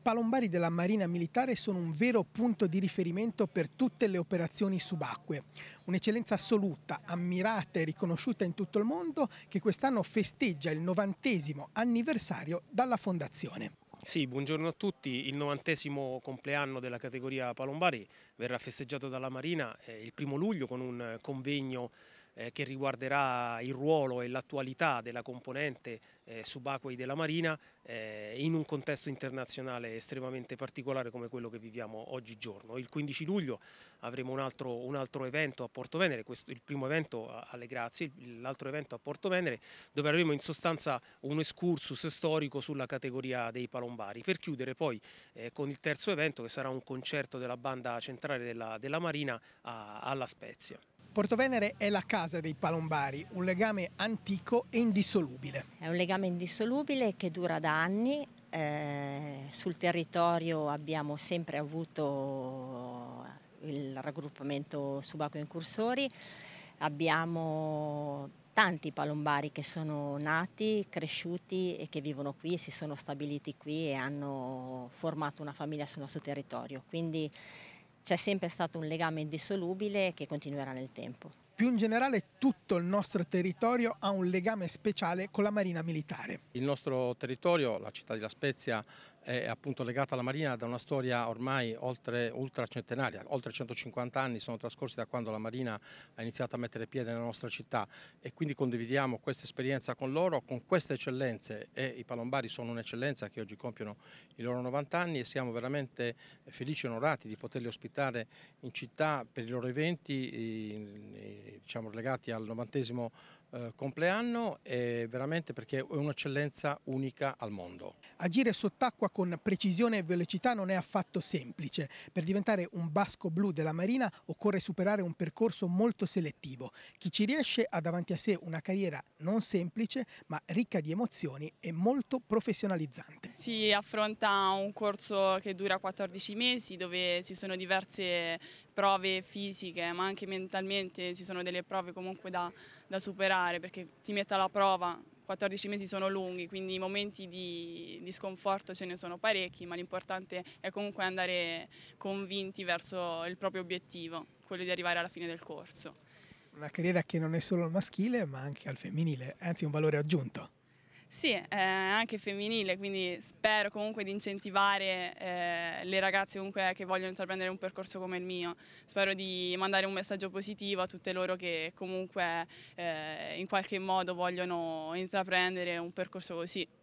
palombari della Marina Militare sono un vero punto di riferimento per tutte le operazioni subacquee, un'eccellenza assoluta, ammirata e riconosciuta in tutto il mondo che quest'anno festeggia il novantesimo anniversario dalla fondazione. Sì, buongiorno a tutti. Il novantesimo compleanno della categoria Palombari verrà festeggiato dalla Marina eh, il primo luglio con un convegno eh, che riguarderà il ruolo e l'attualità della componente eh, subacquei della Marina eh, in un contesto internazionale estremamente particolare come quello che viviamo oggigiorno. Il 15 luglio avremo un altro, un altro evento a Porto Venere, questo, il primo evento alle Grazie, l'altro evento a Porto Venere, dove avremo in sostanza un excursus storico sulla categoria dei palombari, per chiudere poi eh, con il terzo evento che sarà un concerto della banda centrale della, della Marina a, alla Spezia. Porto Venere è la casa dei palombari, un legame antico e indissolubile. È un legame indissolubile che dura da anni. Eh, sul territorio abbiamo sempre avuto il raggruppamento subacqueo incursori, abbiamo tanti palombari che sono nati, cresciuti e che vivono qui, si sono stabiliti qui e hanno formato una famiglia sul nostro territorio. Quindi c'è sempre stato un legame indissolubile che continuerà nel tempo. Più in generale tutto il nostro territorio ha un legame speciale con la Marina Militare. Il nostro territorio, la città di La Spezia, è appunto legata alla Marina da una storia ormai oltre, oltre centenaria, oltre 150 anni sono trascorsi da quando la Marina ha iniziato a mettere piede nella nostra città e quindi condividiamo questa esperienza con loro, con queste eccellenze e i palombari sono un'eccellenza che oggi compiono i loro 90 anni e siamo veramente felici e onorati di poterli ospitare in città per i loro eventi diciamo, legati al novantesimo eh, compleanno e veramente perché è un'eccellenza unica al mondo. Agire sott'acqua con precisione e velocità non è affatto semplice. Per diventare un basco blu della marina occorre superare un percorso molto selettivo. Chi ci riesce ha davanti a sé una carriera non semplice ma ricca di emozioni e molto professionalizzante. Si affronta un corso che dura 14 mesi dove ci sono diverse prove fisiche ma anche mentalmente ci sono delle prove comunque da, da superare perché ti mette alla prova 14 mesi sono lunghi, quindi i momenti di, di, sconforto ce ne sono parecchi, ma l'importante è comunque andare convinti verso il proprio obiettivo, quello di arrivare alla fine del corso. Una carriera che non è solo al maschile, ma anche al femminile, anzi un valore aggiunto. Sì, è eh, anche femminile, quindi spero comunque di incentivare eh, le ragazze che vogliono intraprendere un percorso come il mio. Spero di mandare un messaggio positivo a tutte loro che comunque eh, in qualche modo vogliono intraprendere un percorso così.